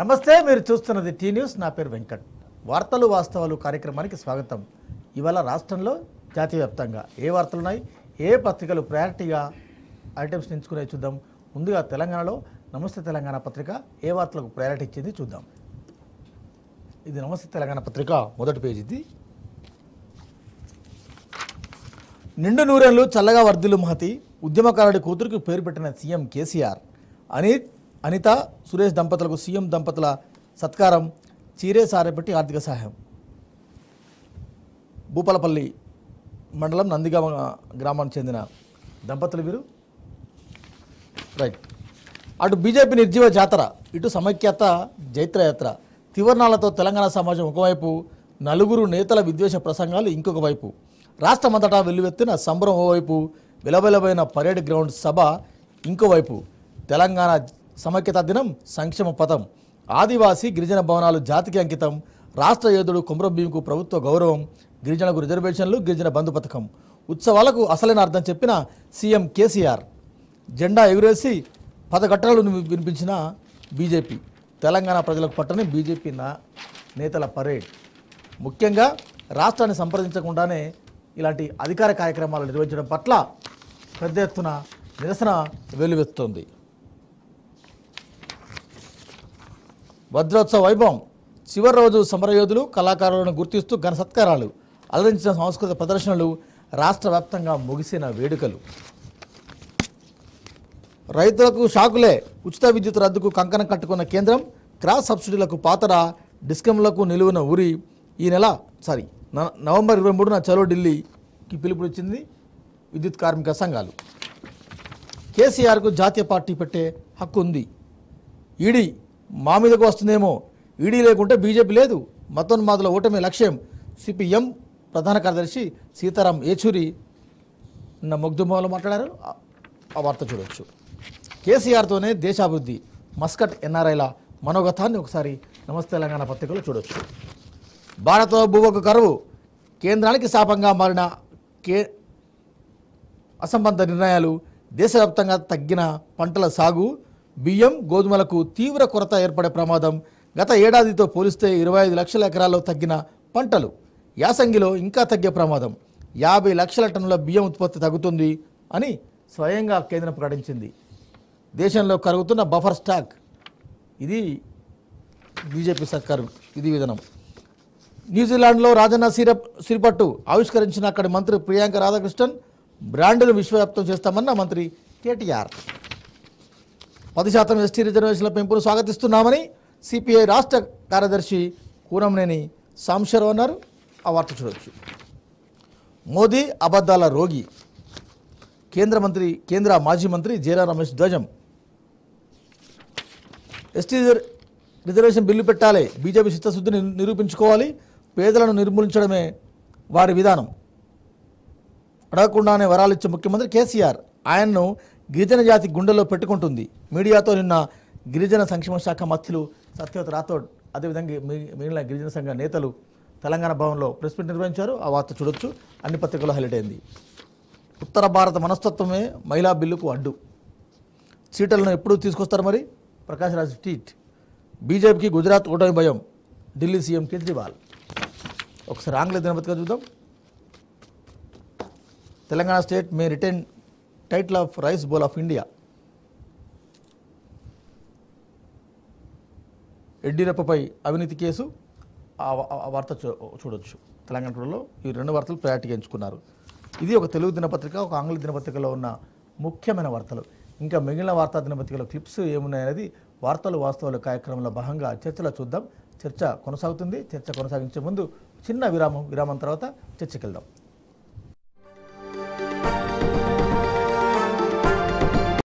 నమస్తే మీరు చూస్తున్నది టీ న్యూస్ నా పేరు వెంకట్ వార్తలు వాస్తవాలు కార్యక్రమానికి స్వాగతం ఇవాళ రాష్ట్రంలో జాతీయవ్యాప్తంగా ఏ వార్తలు ఉన్నాయి ఏ పత్రికలు ప్రయారిటీగా ఐటమ్స్ ఎంచుకునే చూద్దాం ముందుగా తెలంగాణలో నమస్తే తెలంగాణ పత్రిక ఏ వార్తలకు ప్రయారిటీ ఇచ్చింది చూద్దాం ఇది నమస్తే తెలంగాణ పత్రిక మొదటి పేజీ ఇది నిండు నూరేళ్ళు చల్లగా వర్ధులు మహతి ఉద్యమకారుడి కూతురుకు పేరు పెట్టిన సీఎం కేసీఆర్ అనిత్ అనిత సురేష్ దంపతులకు సీఎం దంపతుల సత్కారం చీరే సారెపెట్టి ఆర్థిక సహాయం భూపాలపల్లి మండలం నందిగామ గ్రామానికి చెందిన దంపతులు వీరు రైట్ అటు బీజేపీ నిర్జీవ జాతర ఇటు సమైక్యత జైత్రయాత్ర తివర్ణాలతో తెలంగాణ సమాజం ఒకవైపు నలుగురు నేతల విద్వేష ప్రసంగాలు ఇంకొక వైపు రాష్ట్రమంతటా వెల్లువెత్తిన సంబరం ఓవైపు విలవిలవైన పరేడ్ గ్రౌండ్ సభ ఇంకోవైపు తెలంగాణ సమైక్యతా దినం సంక్షేమ పథం ఆదివాసీ గిరిజన భవనాలు జాతికి అంకితం రాష్ట్ర యోధుడు కుమ్రం ప్రభుత్వ గౌరవం గిరిజనకు రిజర్వేషన్లు గిరిజన బంధు పథకం ఉత్సవాలకు అసలైన అర్థం చెప్పిన సీఎం కేసీఆర్ జెండా ఎగురేసి పదగట్టలు వినిపించిన బీజేపీ తెలంగాణ ప్రజలకు పట్టని బీజేపీ నేతల పరేడ్ ముఖ్యంగా రాష్ట్రాన్ని సంప్రదించకుండానే ఇలాంటి అధికార కార్యక్రమాలు నిర్వహించడం పట్ల పెద్ద ఎత్తున నిరసన వెలువెత్తుంది భద్రోత్సవ వైభవం చివరి రోజు సమరయోధులు కళాకారులను గుర్తిస్తూ ఘన సత్కారాలు అలరించిన సంస్కృత ప్రదర్శనలు రాష్ట్ర వ్యాప్తంగా ముగిసిన వేడుకలు రైతులకు షాకులే ఉచిత విద్యుత్ రద్దుకు కంకణం కట్టుకున్న కేంద్రం క్రాస్ సబ్సిడీలకు పాతర డిస్కంలకు నిలువున ఊరి ఈ నెల సారీ నవంబర్ ఇరవై మూడున చలో ఢిల్లీకి పిలుపునిచ్చింది విద్యుత్ కార్మిక సంఘాలు కేసీఆర్కు జాతీయ పార్టీ పెట్టే హక్కు ఉంది ఈడీ మా మీదకు వస్తుందేమో ఈడీ లేకుంటే బీజేపీ లేదు మతోన్మాదుల ఓటమి లక్ష్యం సిపిఎం ప్రధాన కార్యదర్శి సీతారాం యేచూరి నిన్న మొగ్ధుమోహన్లో మాట్లాడారు ఆ వార్త చూడవచ్చు కేసీఆర్తోనే దేశాభివృద్ధి మస్కట్ ఎన్ఆర్ఐల మనోగతాన్ని ఒకసారి నమస్తే తెలంగాణ పత్రికలో చూడవచ్చు భారత భూవక కరువు కేంద్రానికి శాపంగా మారిన కే అసంబద్ధ నిర్ణయాలు దేశవ్యాప్తంగా తగ్గిన పంటల సాగు బియ్యం గోధుమలకు తీవ్ర కొరత ఏర్పడే ప్రమాదం గత ఏడాదితో పోలిస్తే ఇరవై ఐదు లక్షల ఎకరాల్లో తగ్గిన పంటలు యాసంగిలో ఇంకా తగ్గే ప్రమాదం యాభై లక్షల టన్నుల బియ్యం ఉత్పత్తి తగ్గుతుంది అని స్వయంగా కేంద్రం ప్రకటించింది దేశంలో కరుగుతున్న బఫర్ స్టాక్ ఇది బీజేపీ సర్కారు ఇది విధానం న్యూజిలాండ్లో రాజన్న సిరప్ సిరిపట్టు ఆవిష్కరించిన అక్కడి మంత్రి ప్రియాంక రాధాకృష్ణన్ బ్రాండ్ను విశ్వవ్యాప్తం చేస్తామన్న మంత్రి కేటీఆర్ పది శాతం ఎస్టీ రిజర్వేషన్ల పెంపును స్వాగతిస్తున్నామని సిపిఐ రాష్ట్ర కార్యదర్శి కూరంనేని సాంశరావు అన్నారు ఆ వార్త చూడవచ్చు మోదీ అబద్ధాల రోగి కేంద్ర మంత్రి కేంద్ర మాజీ మంత్రి జేరా రమేష్ ధ్వజం ఎస్టీ రిజర్వేషన్ బిల్లు పెట్టాలి బీజేపీ చిత్తశుద్ధిని నిరూపించుకోవాలి పేదలను నిర్మూలించడమే వారి విధానం అడగకుండానే ఇచ్చే ముఖ్యమంత్రి కేసీఆర్ ఆయన్ను గిరిజన జాతి గుండెలో పెట్టుకుంటుంది మీడియాతో నిన్న గిరిజన సంక్షేమ శాఖ మత్స్యులు సత్యవత రాథోడ్ అదేవిధంగా మిగిలిన గిరిజన సంఘ నేతలు తెలంగాణ భవన్లో ప్రెస్ మీట్ నిర్వహించారు ఆ వార్త చూడొచ్చు అన్ని పత్రికల్లో హైలైట్ అయింది ఉత్తర భారత మనస్తత్వమే మహిళా బిల్లుకు అడ్డు సీటలను ఎప్పుడు తీసుకొస్తారు మరి ప్రకాశ్రాజ్ ట్వీట్ బీజేపీకి గుజరాత్ ఓటమి భయం ఢిల్లీ సీఎం కేజ్రీవాల్ ఒకసారి ఆంగ్ల దినపతిగా చూద్దాం Telangana state may retain title of rice bowl of India ఎడ్డీరప్పపై అవినీతి కేసు ఆ వార్త చూడొచ్చు తెలంగాణలో ఈ రెండు వార్తలు ప్రయారిటీగా ఎంచుకున్నారు ఇది ఒక తెలుగు దినపత్రిక ఒక ఆంగ్ల దినపత్రికలో ఉన్న ముఖ్యమైన వార్తలు ఇంకా మిగిలిన వార్తా దినపత్రికలో క్లిప్స్ ఏమున్నాయనేది వార్తలు వాస్తవాలు కార్యక్రమంలో భాగంగా చర్చలో చూద్దాం చర్చ కొనసాగుతుంది చర్చ కొనసాగించే ముందు చిన్న విరామం విరామం తర్వాత చర్చకెళ్దాం